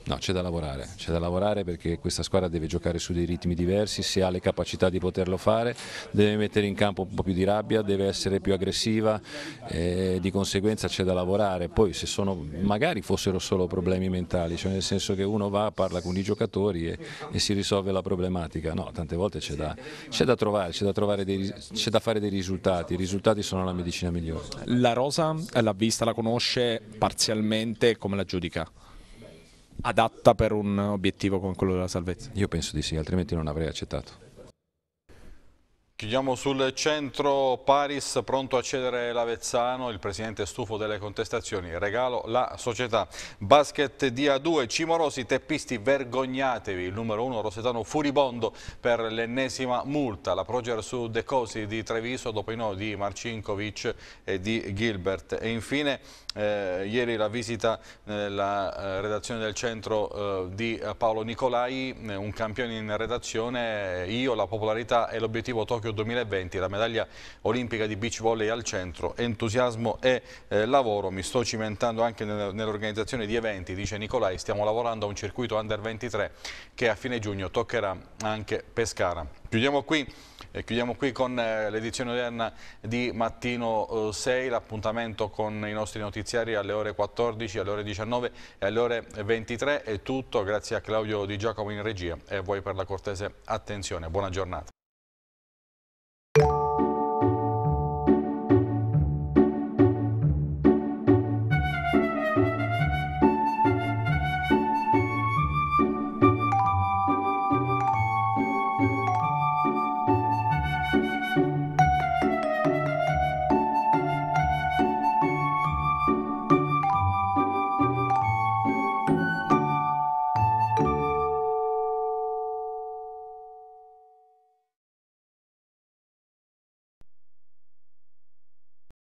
No, c'è da lavorare, c'è da lavorare perché questa squadra deve giocare su dei ritmi diversi, se ha le capacità di poterlo fare, deve mettere in campo un po' più di rabbia, deve essere più aggressiva e di conseguenza c'è da lavorare. Poi se sono, magari fossero solo problemi mentali, cioè nel senso che uno va, parla con i giocatori e, e si risolve la problematica, no, tante volte c'è da, da, trovare, c'è da, da, fare dei risultati, i risultati sono la medicina migliore. La Rosa eh, l'ha vista, la conosce parzialmente, come la giudica? adatta per un obiettivo come quello della salvezza. Io penso di sì, altrimenti non avrei accettato. Chiudiamo sul centro Paris, pronto a cedere l'Avezzano, il presidente stufo delle contestazioni, regalo la società. Basket di A2, Cimorosi, teppisti vergognatevi, il numero 1 rosetano furibondo per l'ennesima multa, la Proger su De Cosi di Treviso, dopo i no di Marcinkovic e di Gilbert. E infine eh, ieri la visita nella eh, eh, redazione del centro eh, di Paolo Nicolai, eh, un campione in redazione, io, la popolarità e l'obiettivo Tokyo Tokyo 2020, la medaglia olimpica di beach volley al centro, entusiasmo e eh, lavoro, mi sto cimentando anche nell'organizzazione di eventi, dice Nicolai, stiamo lavorando a un circuito under 23 che a fine giugno toccherà anche Pescara. Chiudiamo qui, eh, chiudiamo qui con eh, l'edizione odierna di mattino 6, eh, l'appuntamento con i nostri notiziari alle ore 14, alle ore 19 e alle ore 23 è tutto, grazie a Claudio Di Giacomo in regia e a voi per la cortese attenzione. Buona giornata.